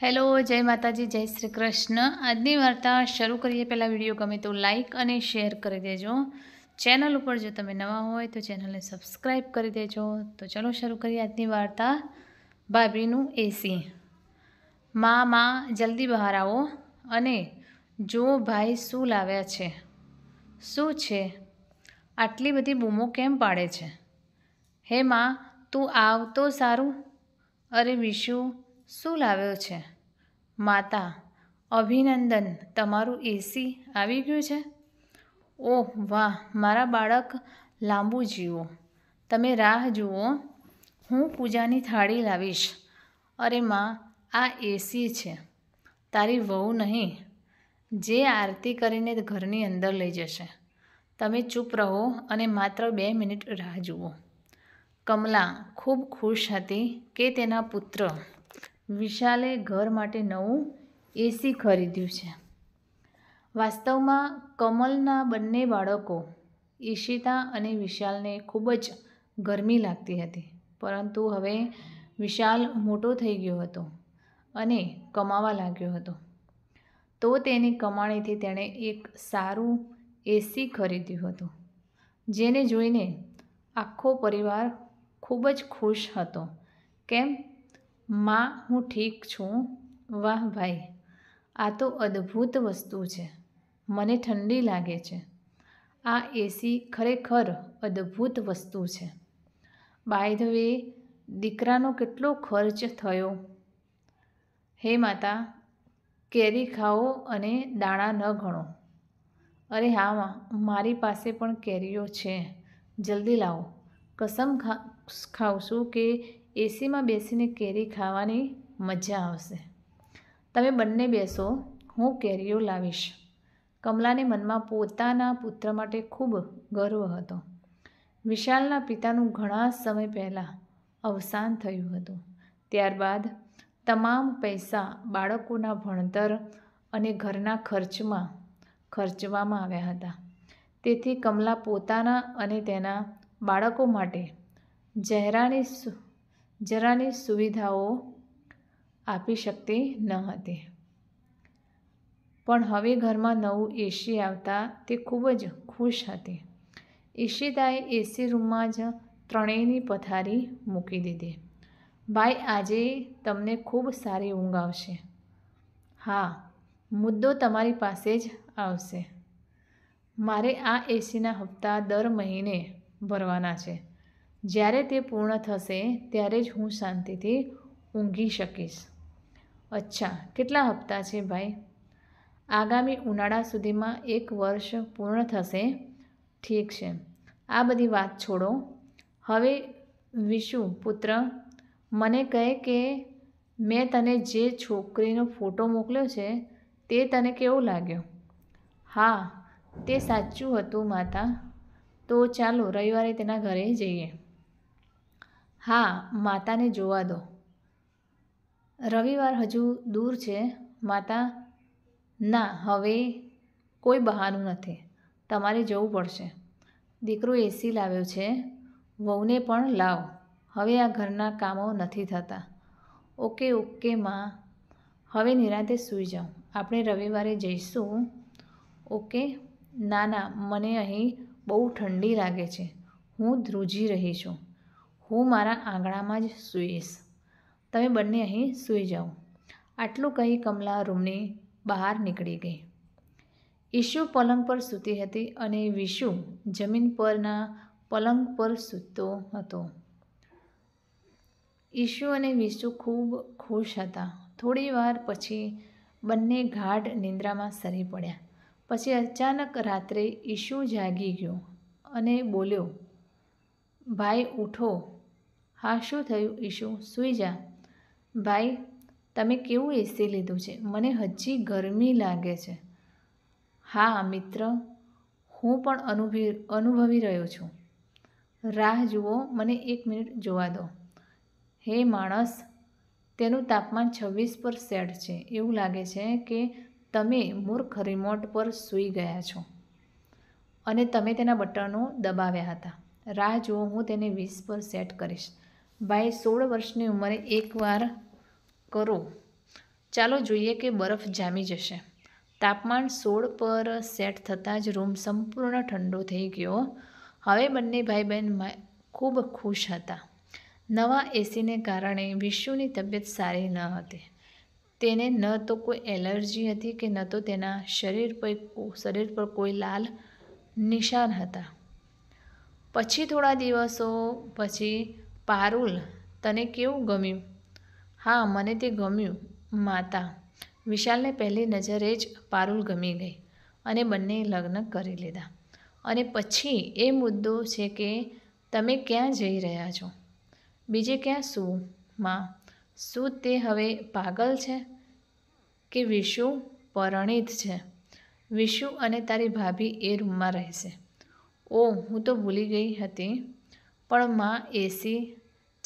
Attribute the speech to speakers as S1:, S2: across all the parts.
S1: hello જય માતાજી જય શ્રી કૃષ્ણ આજની વાર્તા શરૂ કરીએ પહેલાં વિડીયો ગમે તો લાઇક અને શેર કરી દેજો ચેનલ ઉપર જો તમે નવા હોય તો ચેનલને સબસ્ક્રાઈબ કરી દેજો તો ચલો શરૂ કરીએ આજની વાર્તા ભાભીનું એસી મા માં જલ્દી બહાર આવો અને જો ભાઈ શું લાવ્યા છે શું છે આટલી બધી બૂમો કેમ પાડે છે હે માં તું આવ તો સારું અરે વિશુ શું લાવ્યો છે માતા અભિનંદન તમારું એસી આવી ગયું છે ઓહ વાહ મારા બાળક લાંબુ જીવો તમે રાહ જુઓ હું પૂજાની થાળી લાવીશ અરે માં આ એસી છે તારી વહુ નહીં જે આરતી કરીને ઘરની અંદર લઈ જશે તમે ચૂપ રહો અને માત્ર બે મિનિટ રાહ જુઓ કમલા ખૂબ ખુશ હતી કે તેના પુત્ર વિશાલે ઘર માટે નવું એસી ખરીદ્યું છે વાસ્તવમાં કમલના બંને બાળકો ઈશિતા અને વિશાલને ખૂબ જ ગરમી લાગતી હતી પરંતુ હવે વિશાલ મોટો થઈ ગયો હતો અને કમાવા લાગ્યો હતો તો તેની કમાણીથી તેણે એક સારું એસી ખરીદ્યું હતું જેને જોઈને આખો પરિવાર ખૂબ જ ખુશ હતો કેમ માં હું ઠીક છું વાહ ભાઈ આ તો અદ્ભુત વસ્તુ છે મને ઠંડી લાગે છે આ એસી ખરેખર અદ્ભુત વસ્તુ છે બાય ધ વે દીકરાનો કેટલો ખર્ચ થયો હે માતા કેરી ખાઓ અને દાણા ન ગણો અરે હા મારી પાસે પણ કેરીઓ છે જલ્દી લાવો કસમ ખા ખાવશું કે એસીમાં બેસીને કેરી ખાવાની મજા આવશે તમે બંને બેસો હું કેરીઓ લાવીશ કમલાને મનમાં પોતાના પુત્ર માટે ખૂબ ગર્વ હતો વિશાલના પિતાનું ઘણા સમય પહેલાં અવસાન થયું હતું ત્યારબાદ તમામ પૈસા બાળકોના ભણતર અને ઘરના ખર્ચમાં ખર્ચવામાં આવ્યા હતા તેથી કમલા પોતાના અને તેના બાળકો માટે જહેરાની જરાની સુવિધાઓ આપી શકતી ન હતી પણ હવે ઘરમાં નવું એસી આવતા તે ખૂબ જ ખુશ હતી ઈશિતાએ એસી રૂમમાં જ ત્રણેયની પથારી મૂકી દીધી ભાઈ આજે તમને ખૂબ સારી ઊંઘ આવશે હા મુદ્દો તમારી પાસે જ આવશે મારે આ એસીના હપ્તા દર મહિને ભરવાના છે જ્યારે તે પૂર્ણ થશે ત્યારે જ હું શાંતિથી ઊંઘી શકીશ અચ્છા કેટલા હપ્તા છે ભાઈ આગામી ઉનાળા સુધીમાં એક વર્ષ પૂર્ણ થશે ઠીક છે આ બધી વાત છોડો હવે વિશુ પુત્ર મને કહે કે મેં તને જે છોકરીનો ફોટો મોકલ્યો છે તે તને કેવું લાગ્યો હા તે સાચું હતું માતા તો ચાલો રવિવારે તેના ઘરે જઈએ હા માતાને જોવા દો રવિવાર હજુ દૂર છે માતા ના હવે કોઈ બહાનું નથી તમારે જવું પડશે દીકરો એસી લાવ્યો છે વહુને પણ લાવ હવે આ ઘરના કામો નથી થતા ઓકે ઓકે માં હવે નિરાંતે સૂઈ જાઉં આપણે રવિવારે જઈશું ઓકે ના ના મને અહીં બહુ ઠંડી લાગે છે હું ધ્રુજી રહી છું હું મારા આંગણામાં જ સૂઈશ તમે બંને અહીં સૂઈ જાઓ આટલું કહી કમલા રૂમની બહાર નીકળી ગઈ ઈશુ પલંગ પર સૂતી હતી અને વિશુ જમીન પરના પલંગ પર સૂતો હતો ઈશુ અને વિશુ ખૂબ ખુશ હતા થોડી વાર પછી બંને ગાઢ નિંદ્રામાં સરી પડ્યા પછી અચાનક રાત્રે ઈશુ જાગી ગયો અને બોલ્યો ભાઈ ઉઠો હા શું થયું ઈશુ સૂઈ જા ભાઈ તમે કેવું એસી લીધું છે મને હજી ગરમી લાગે છે હા મિત્ર હું પણ અનુભવી અનુભવી રહ્યો છું રાહ જુઓ મને એક મિનિટ જોવા દો હે માણસ તેનું તાપમાન છવ્વીસ પર સેટ છે એવું લાગે છે કે તમે મૂર્ખ રિમોટ પર સૂઈ ગયા છો અને તમે તેના બટનો દબાવ્યા હતા રાહ જુઓ હું તેને વીસ પર સેટ કરીશ ભાઈ સોળ વર્ષની ઉંમરે એકવાર કરો ચાલો જોઈએ કે બરફ જામી જશે તાપમાન સોળ પર સેટ થતાં જ રૂમ સંપૂર્ણ ઠંડો થઈ ગયો હવે બંને ભાઈ બહેન ખૂબ ખુશ હતા નવા એસીને કારણે વિશ્વની તબિયત સારી ન હતી તેને ન તો કોઈ એલર્જી હતી કે ન તો તેના શરીર પર શરીર પર કોઈ લાલ નિશાન હતા પછી થોડા દિવસો પછી પારુલ તને કેવું ગમ્યું હા મને તે ગમ્યું માતા વિશાલને પહેલી નજરે જ પારુલ ગમી ગઈ અને બંને લગ્ન કરી લીધા અને પછી એ મુદ્દો છે કે તમે ક્યાં જઈ રહ્યા છો બીજે ક્યાં શું માં શું તે હવે પાગલ છે કે વિશુ પરણિત છે વિશુ અને તારી ભાભી એ રૂમમાં રહેશે ઓ હું તો ભૂલી ગઈ હતી પણ માં એસી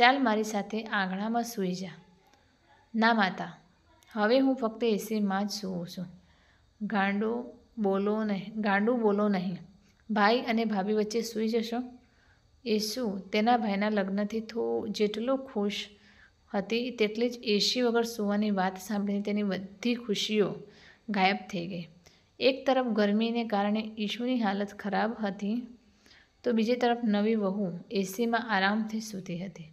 S1: ચાલ મારી સાથે આંગણામાં સૂઈ જા ના માતા હવે હું ફક્ત એસીમાં જ સૂવું છું ગાંડું બોલો નહીં ગાંડું બોલો નહીં ભાઈ અને ભાભી વચ્ચે સૂઈ જશો એસુ તેના ભાઈના લગ્નથી થો જેટલો ખુશ હતી તેટલી જ એસી વગર સૂવાની વાત સાંભળીને તેની બધી ખુશીઓ ગાયબ થઈ ગઈ એક તરફ ગરમીને કારણે ઈશુની હાલત ખરાબ હતી તો બીજી તરફ નવી વહુ એસીમાં આરામથી સૂતી હતી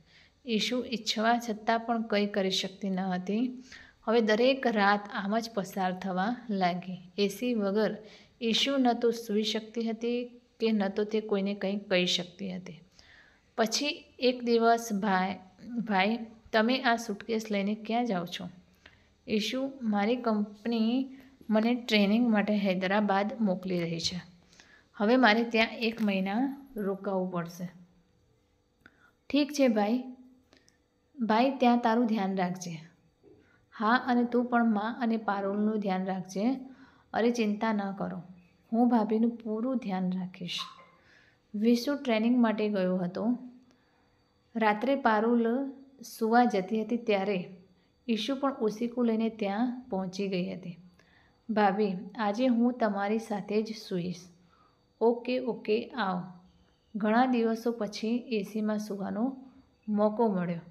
S1: ઈશુ ઈચ્છવા છતાં પણ કંઈ કરી શકતી ન હતી હવે દરેક રાત આમ જ પસાર થવા લાગી એસી વગર ઈશુ ન તો સૂઈ શકતી હતી કે ન તો તે કોઈને કંઈ કહી શકતી હતી પછી એક દિવસ ભાઈ ભાઈ તમે આ સૂટકેસ લઈને ક્યાં જાઓ છો ઈશુ મારી કંપની મને ટ્રેનિંગ માટે હૈદરાબાદ મોકલી રહી છે હવે મારે ત્યાં એક મહિના રોકાવું પડશે ઠીક છે ભાઈ ભાઈ ત્યાં તારું ધ્યાન રાખજે હા અને તું પણ મા અને પારુલનું ધ્યાન રાખજે અરે ચિંતા ન કરો હું ભાભીનું પૂરું ધ્યાન રાખીશ વિશુ ટ્રેનિંગ માટે ગયો હતો રાત્રે પારુલ સુવા જતી હતી ત્યારે ઈશુ પણ ઉસીકું લઈને ત્યાં પહોંચી ગઈ હતી ભાભી આજે હું તમારી સાથે જ સૂઈશ ઓકે ઓકે આવ ઘણા દિવસો પછી એસીમાં સૂવાનો મોકો મળ્યો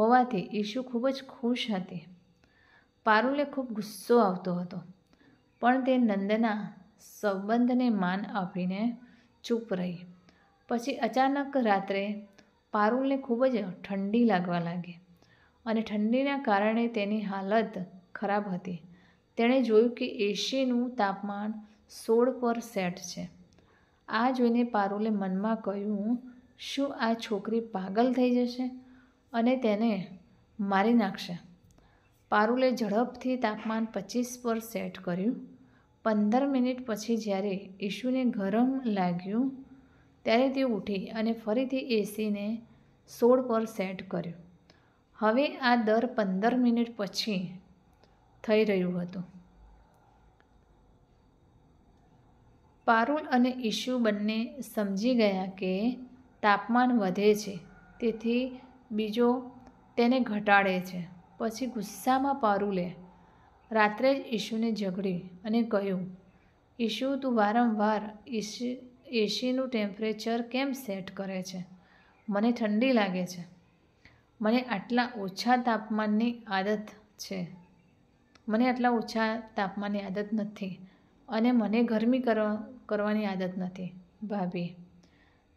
S1: હોવાથી ઈશુ ખૂબ જ ખુશ હતી પારુલે ખૂબ ગુસ્સો આવતો હતો પણ તે નંદના સંબંધને માન આપીને ચૂપ રહી પછી અચાનક રાત્રે પારુલને ખૂબ જ ઠંડી લાગવા લાગી અને ઠંડીના કારણે તેની હાલત ખરાબ હતી તેણે જોયું કે એશીનું તાપમાન સોળ પર સેટ છે આ જોઈને પારુલે મનમાં કહ્યું શું આ છોકરી પાગલ થઈ જશે અને તેને મારી નાખશે પારુલે ઝડપથી તાપમાન પચીસ પર સેટ કર્યું પંદર મિનિટ પછી જ્યારે ઈશુને ગરમ લાગ્યું ત્યારે તે ઊઠી અને ફરીથી એસીને સોળ પર સેટ કર્યું હવે આ દર પંદર મિનિટ પછી થઈ રહ્યું હતું પારુલ અને ઈશુ બંને સમજી ગયા કે તાપમાન વધે છે તેથી બીજો તેને ઘટાડે છે પછી ગુસ્સામાં પારું લે રાત્રે જ ઈશુને ઝઘડી અને કહ્યું ઈશુ તું વારંવાર એસી એસીનું ટેમ્પરેચર કેમ સેટ કરે છે મને ઠંડી લાગે છે મને આટલા ઓછા તાપમાનની આદત છે મને આટલા ઓછા તાપમાનની આદત નથી અને મને ગરમી કરવા કરવાની આદત નથી ભાભી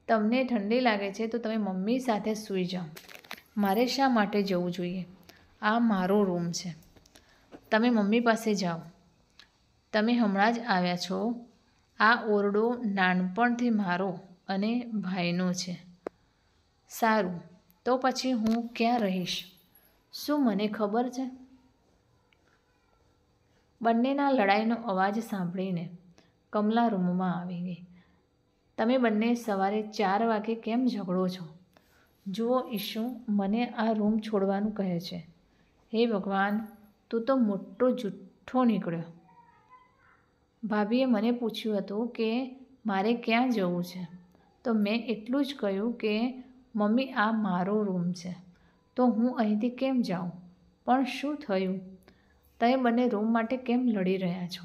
S1: તમને ઠંડી લાગે છે તો તમે મમ્મી સાથે સૂઈ જાઓ મારે શા માટે જવું જોઈએ આ મારો રૂમ છે તમે મમ્મી પાસે જાઓ તમે હમણાં જ આવ્યા છો આ ઓરડો નાનપણથી મારો અને ભાઈનો છે સારું તો પછી હું ક્યાં રહીશ શું મને ખબર છે બંનેના લડાઈનો અવાજ સાંભળીને કમલા રૂમમાં આવી ગઈ તમે બંને સવારે ચાર વાગે કેમ ઝઘડો છો જુઓ ઈશુ મને આ રૂમ છોડવાનું કહે છે હે ભગવાન તું તો મોટો જુઠ્ઠો નીકળ્યો ભાભીએ મને પૂછ્યું હતું કે મારે ક્યાં જવું છે તો મેં એટલું જ કહ્યું કે મમ્મી આ મારો રૂમ છે તો હું અહીંથી કેમ જાઉં પણ શું થયું તમે બંને રૂમ માટે કેમ લડી રહ્યા છો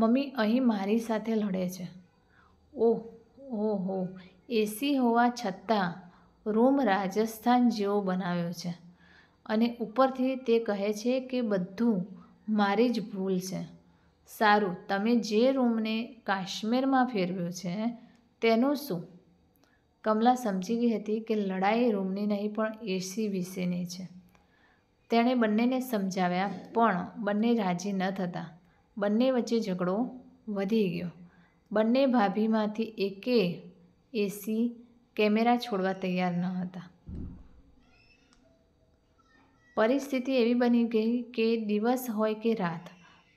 S1: મમ્મી અહીં મારી સાથે લડે છે ઓહ ઓહો એસી હોવા છતાં રૂમ રાજસ્થાન જેવો બનાવ્યો છે અને ઉપરથી તે કહે છે કે બધું મારી જ ભૂલ છે સારું તમે જે રૂમને કાશ્મીરમાં ફેરવ્યો છે તેનું શું કમલા સમજી ગઈ હતી કે લડાઈ રૂમની નહીં પણ એસી વિશેની છે તેણે બંનેને સમજાવ્યા પણ બંને રાજી ન થતા બંને વચ્ચે ઝઘડો વધી ગયો બંને ભાભીમાંથી એકે એસી કેમેરા છોડવા તૈયાર ન હતા પરિસ્થિતિ એવી બની ગઈ કે દિવસ હોય કે રાત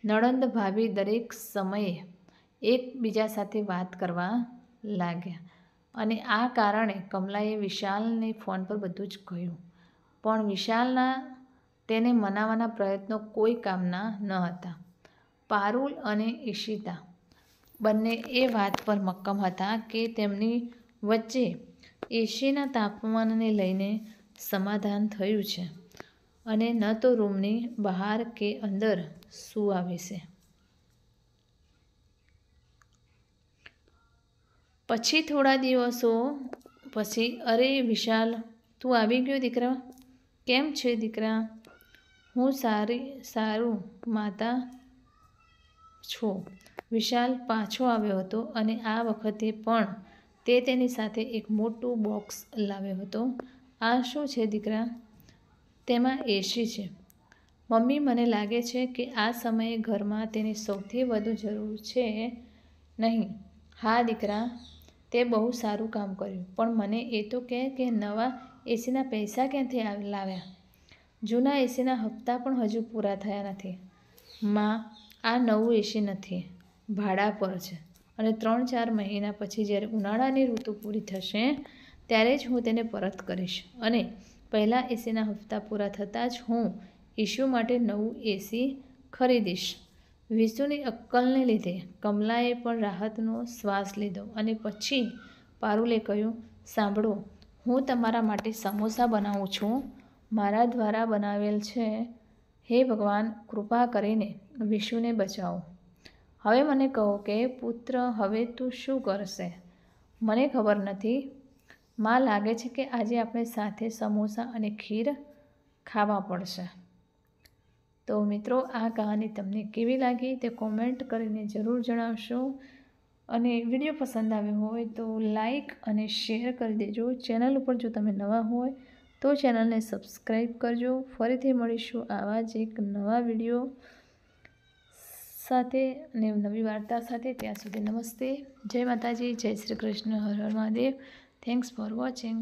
S1: નણંદ ભાભી દરેક સમયે એકબીજા સાથે વાત કરવા લાગ્યા અને આ કારણે કમલાએ વિશાલને ફોન પર બધું જ કહ્યું પણ વિશાલના તેને મનાવવાના પ્રયત્નો કોઈ કામના ન હતા પારુલ અને ઈશિતા બંને એ વાત પર મક્કમ હતા કે તેમની વચ્ચે એસીના તાપમાનને લઈને સમાધાન થયું છે અને ન તો રૂમની બહાર કે અંદર સુવાવે છે પછી થોડા દિવસો પછી અરે વિશાલ તું આવી ગયો દીકરા કેમ છે દીકરા હું સારી સારું માતા છું વિશાલ પાછો આવ્યો હતો અને આ વખતે પણ તે તેની સાથે એક મોટું બોક્સ લાવ્યો હતો આ શું છે દીકરા તેમાં એસી છે મમ્મી મને લાગે છે કે આ સમયે ઘરમાં તેની સૌથી વધુ જરૂર છે નહીં હા દીકરા તે બહુ સારું કામ કર્યું પણ મને એ તો કહે કે નવા એસીના પૈસા ક્યાંથી લાવ્યા જૂના એસીના હપ્તા પણ હજુ પૂરા થયા નથી માં આ નવું એસી નથી ભાડા પર છે અને ત્રણ ચાર મહિના પછી જ્યારે ઉનાળાની ઋતુ પૂરી થશે ત્યારે જ હું તેને પરત કરીશ અને પહેલાં એસીના હપ્તા પૂરા થતાં જ હું ઈશુ માટે નવું એસી ખરીદીશ વિશુની અક્કલને લીધે કમલાએ પણ રાહતનો શ્વાસ લીધો અને પછી પારુલે કહ્યું સાંભળો હું તમારા માટે સમોસા બનાવું છું મારા દ્વારા બનાવેલ છે હે ભગવાન કૃપા કરીને વિશુને બચાવો હવે મને કહો કે પુત્ર હવે તું શું કરશે મને ખબર નથી મા લાગે છે કે આજે આપણે સાથે સમોસા અને ખીર ખાવા પડશે તો મિત્રો આ કહાની તમને કેવી લાગી તે કોમેન્ટ કરીને જરૂર જણાવશો અને વિડીયો પસંદ આવ્યો હોય તો લાઈક અને શેર કરી દેજો ચેનલ ઉપર જો તમે નવા હોય તો ચેનલને સબસ્ક્રાઈબ કરજો ફરીથી મળીશું આવા જ એક નવા વિડીયો સાથે અને નવી વાર્તા સાથે ત્યાં સુધી નમસ્તે જય માતાજી જય શ્રી કૃષ્ણ હર હર મહાદેવ થેન્ક્સ ફોર વોચિંગ